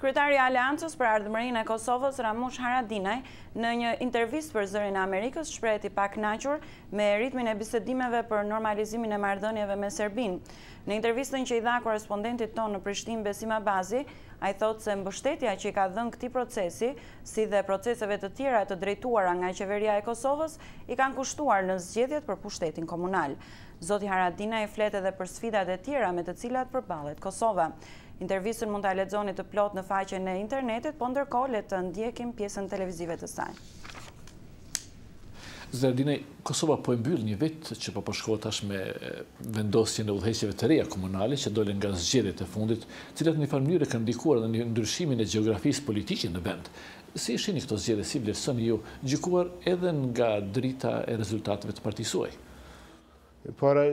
Kryetari i Aleancës për Ardhmërinë e Kosovës, Ramush Haradinaj, në një intervistë për Zërin e Amerikës, shprejti pak kënaqur me ritmin e bisedimeve për normalizimin e marrëdhënieve me Serbinë. Në intervistën që i dha korrespondentit tonë në Prishtinë Besim Abazi, ai thotë se mbështetja që i ka dhënë këtij procesi, si dhe proceseve të tjera të drejtuara nga qeveria e Kosovës, i kanë kushtuar në zgjedhjet për pushtetin komunal. Zoti Haradinaj flet edhe për sfidat e tjera me të cilat përballet Kosova. Intervjusën mund të aletzoni të plot në faqe në internetit, po ndërkollet le të ndjekim pjesën televizive të sajnë. Zerdinej, Kosova po e mbyllë një vit që po përshkohë po tash me vendosje në udheqeve të reja komunale që dole nga zgjede të fundit, cilat një farë mënyre kanë ndikuar dhe një ndryshimin e geografisë politike në vend. Si ishë një këto zgjede, si vlerësën sënë ju gjikuar edhe nga drita e rezultatëve të partisuaj? Para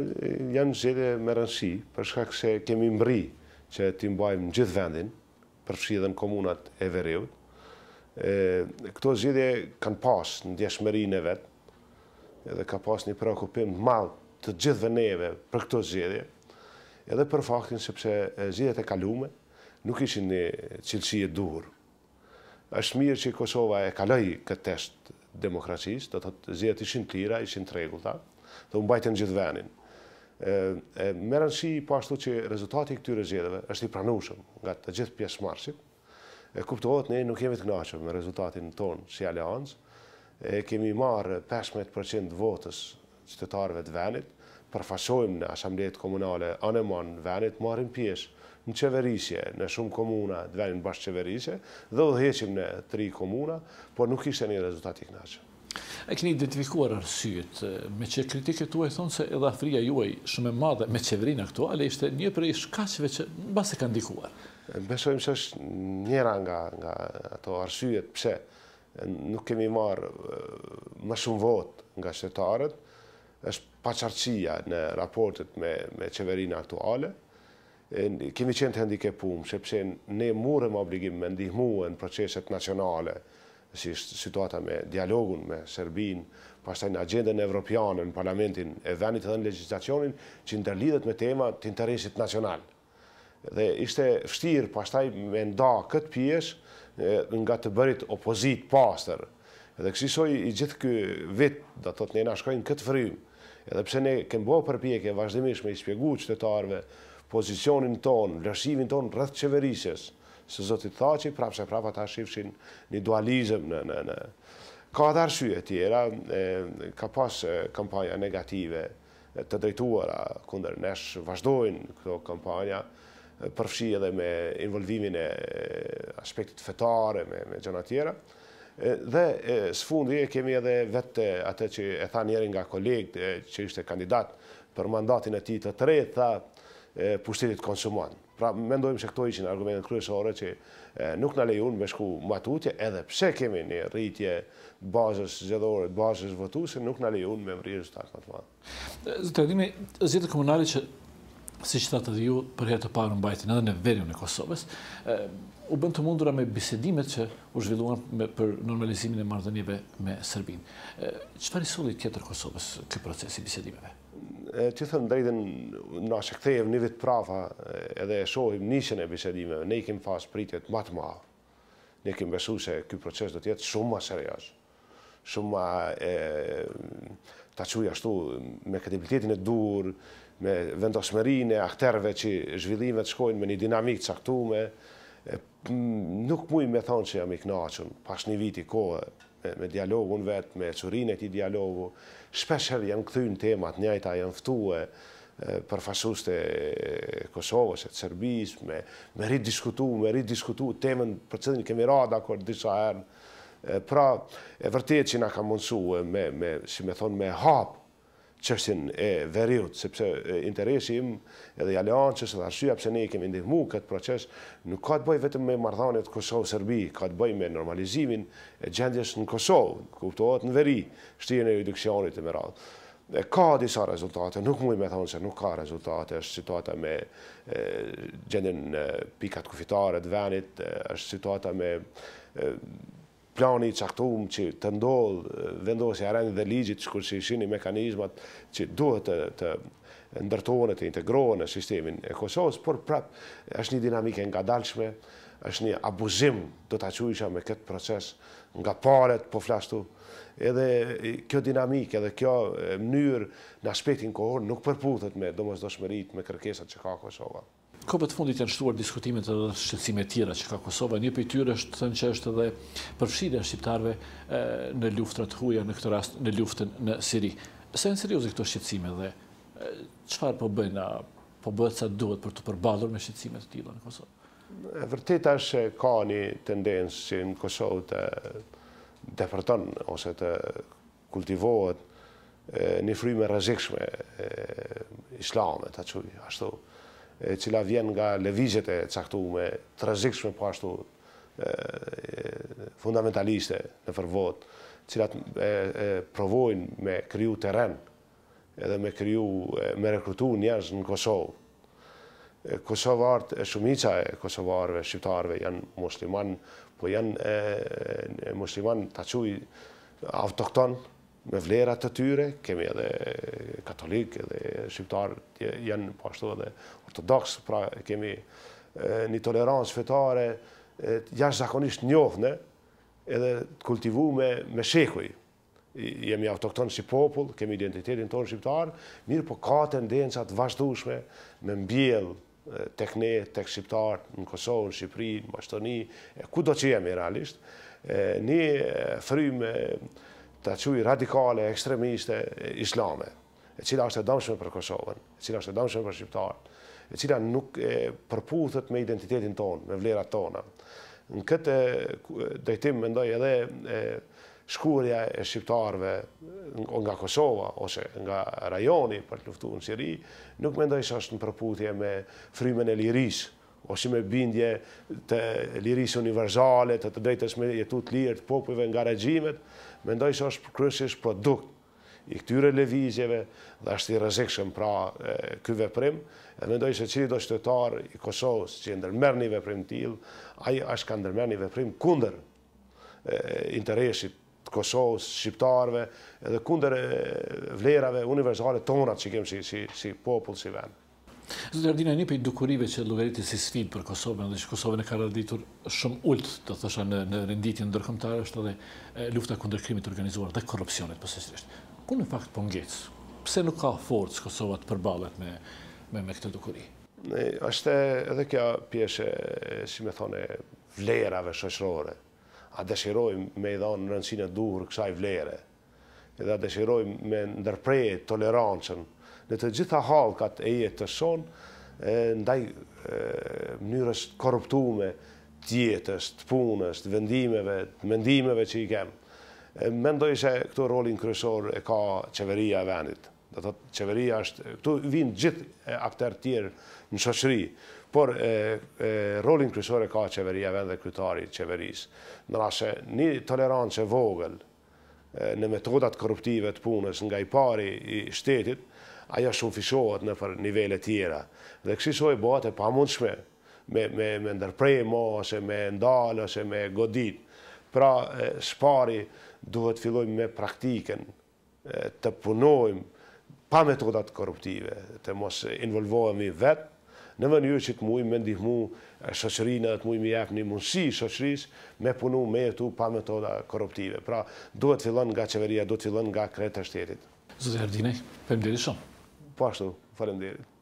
janë zgjede me rënshi, përshka këse kemi mëri që ti mbajmë në gjithë vendin, përfshidhen komunat e veriut. Këto zgjidhje kanë pas në djeshmerin e vetë, edhe ka pas një preokupim të malë të gjithë neve për këto zgjidhje, edhe për faktin sepse zgjidhjet e kalume nuk ishin një cilësi e duhur. është mirë që Kosova e kaloi këtë test demokracisë, do të zgjidhjet ishin të ishin të rregullta, do mbajtën gjithë vendin. Merën si po ashtu që rezultati këtyre zgjedeve është i pranushëm nga të gjithë pjesë E Kuptohet, ne nuk jemi të knaqëm me rezultatin tonë si aliancë. Kemi marë 15% votës qytetarëve të venit, përfasojmë në asamblejet komunale anemon venit, marim pjesë në qeverisje, në shumë komuna të venin bashkë qeverisje, dhe dhe heqim në tri komuna, por nuk ishte një rezultat i knaqëm. E këni identifikuar arsyet, me që kritike të uaj thonë se edhe afria juaj shumë e madhe me qeverin aktuale, ishte një për i shkashve që në base ka ndikuar. Beshojmë që është njëra nga ato arsyet, pëse nuk kemi marë më shumë vot nga shtetarët, është paqarqia në raportet me qeverin aktuale, kemi qenë të hendikepumë, që pëse ne murëm obligim me ndihmuën proceset nacionale, si situata me dialogun me Serbin, pashtaj në agendën evropianë, në parlamentin e venit edhe në legislacionin, që ndërlidhet me tema të interesit nacional. Dhe ishte fështirë pashtaj me nda këtë pjesh nga të bërit opozit pasër. Dhe kësisoj i gjithë kë vitë, dhe të të njëna shkojnë këtë vrymë, edhe pse ne kemë bërë përpjekje vazhdimish me ispjegu qëtetarve, pozicionin tonë, lëshivin tonë rrëth qeverisës, se Zotit tha që i prapë se prapë ata shifshin një dualizm në në në. Ka dhe arshyje tjera, ka pas kampanja negative të drejtuara kunder nesh vazhdojnë këto kampanja, përfshi edhe me involvimin e aspektit fetare, me, me gjëna tjera. Dhe së fundi e kemi edhe vetë atë që e tha njerën nga kolegë që ishte kandidat për mandatin e ti të tretë, tha pushtetit konsumuan. Pra, mendojmë që këto ishin argumentet kryesore që nuk në lejun me shku matutje, edhe pse kemi një rritje bazës gjedhore, bazës votuse, nuk në lejun me vrirë së më të madhë. Zëtë edhimi, zhjetë komunali që, si që të të dhju, për herë të parë në bajtin edhe në verjun e Kosovës, u bënd të mundura me bisedimet që u zhvilluan për normalizimin e mardënjive me Sërbin. Qëfar i sulit kjetër Kosovës këtë procesi bisedimeve? që thëmë drejtën në ashekthejmë një vitë prafa edhe e shohim nishën e bisedimeve, ne i kemë fasë pritjet më të mahë, ne kemë besu se ky proces do tjetë shumë ma serios, shumë ma të quj ashtu me kredibilitetin e dur, me vendosmerin e akterve që zhvillime të shkojnë me një dinamikë të saktume, nuk mujmë me thonë që jam i knaqëm pas një viti kohë, me, dialogun vetë, me qërinë e ti dialogu, shpesher janë këthyn temat, njajta janë fëtue, për fasus të Kosovës, të Serbis, me, me rritë diskutu, me rritë diskutu temën për cëdhën kemi rada kërë disa erën. Pra, e vërtet që nga ka mundësu, me, me, si me thonë, me hapë qështjen e veriut, sepse interesi im edhe jalean qështë dhe arshyja pëse ne i kemi ndihmu këtë proces, nuk ka të bëj vetëm me mardhanet Kosovë-Sërbi, ka të bëj me normalizimin e gjendjes në Kosovë, kuptohet në veri, shtijen e edukcionit e më radhë. E ka disa rezultate, nuk mu me thonë se nuk ka rezultate, është situata me gjendjen pikat kufitarët, venit, është situata me plani i qaktum që të ndodhë vendosi arendit dhe ligjit që kërë që ishin i mekanizmat që duhet të, të ndërtojnë, të integrojnë në sistemin e Kosovës, por prap është një dinamike nga dalshme, është një abuzim do të quisha me këtë proces nga paret po flashtu. Edhe kjo dinamike, edhe kjo mënyrë në aspektin kohor nuk përputhet me domës doshmerit me kërkesat që ka Kosovës kopët fundit janë shtuar diskutimet dhe shqecime tjera që ka Kosova. Një për tyre është të në që është edhe përfshirën shqiptarve në luftën të huja, në këtë rast në luftën në Siri. Se në seriose këto shqecime dhe qëfar po bëjnë, po bëhet sa duhet për të përbalur me shqecime të tila në Kosovë? E vërtita është ka një tendensë që në Kosovë të depërton ose të kultivohet një frime rëzikshme islamet, ashtu, cila vjen nga levizjet e caktume, të rëzikshme po ashtu fundamentaliste në fërvot, cilat e, provojnë me kryu teren edhe me kryu, me rekrutu njerëz në Kosovë. Kosovartë, e shumica e Kosovarve, shqiptarve, janë musliman, po janë musliman të quj autokton me vlerat të tyre, kemi edhe katolik dhe shqiptar janë po ashtu edhe ortodox, pra kemi një tolerancë fetare jashtë zakonisht njohëne edhe të kultivu me, me shekuj. Jemi autokton si popull, kemi identitetin tonë shqiptar, mirë po ka tendenca të vazhdueshme me mbjell tek ne, tek shqiptar, në Kosovë, në Shqipëri, në Maqedoni, ku do që jemi realisht, një frymë të quaj radikale, ekstremiste, islame e cila është e dëmshme për Kosovën, e cila është e dëmshme për Shqiptarët, e cila nuk përputhët me identitetin tonë, me vlerat tona. Në këtë dojtim, mendoj edhe shkurja e Shqiptarëve nga Kosova ose nga rajoni për të luftu në Siri, nuk mendoj që është në përputhje me frimen e lirisë, ose me bindje të lirisë universale, të të drejtës me jetu të lirë të popive nga regjimet, mendoj që është kryësish produkt i këtyre levizjeve dhe është i rëzikshëm pra këtë veprim, edhe mendoj se qëri do qëtëtar i Kosovës që i ndërmerë një veprim t'ilë, aji është ka ndërmerë një veprim kunder interesit të Kosovës, shqiptarve, edhe kunder vlerave univerzale tonat që kemë si popullë, si venë. Zotë Ardina, një për i dukurive që lugaritit si sfit për Kosovën dhe që Kosovën e ka rrëditur shumë ullët, të thësha, në, në renditin në ndërkëmtare, është edhe lufta kundër krimit organizuar dhe korupcionit, përsesrisht. Ku në fakt për po ngecë? Pse nuk ka forcë Kosovat përbalet me, me, me këtë dukuri? Ne, është edhe kjo pjeshe, si me thone, vlerave shoqërore. A dëshirojmë me i dhonë në rëndësine duhur kësaj vlere. Edhe a dëshirojmë me ndërprejë tolerancën në të gjitha halkat e jetë të shonë, ndaj mënyrë është korruptume tjetës, të punës, të vendimeve, të mendimeve që i kemë. Mendoj që këto rolin kryesor e ka qeveria e vendit. Dhe të qeveria është, këtu vinë gjithë akter tjerë në shoshri, por rolin kryesor e ka qeveria e vendit dhe krytari qeveris. Në rrashe, një tolerancë e vogël në metodat korruptive të punës nga i pari i shtetit, aja shumë fishohet në për nivele tjera. Dhe kështë i bëhat e pa me ndërprej ma, ose me ndalë, ose me godit. Pra, shpari duhet fillojmë me praktiken, të punojmë pa metodat korruptive, të mos involvojmë i vetë, në vënyu që të mujmë me ndihmu shëqërinë dhe të mujmë i jepë një mundësi shëqëris me punu me e tu pa metoda korruptive. Pra, duhet fillon nga qeveria, duhet fillon nga kretër të shtetit. Zëtë Herdinej, përmë shumë. Po ashtu, falem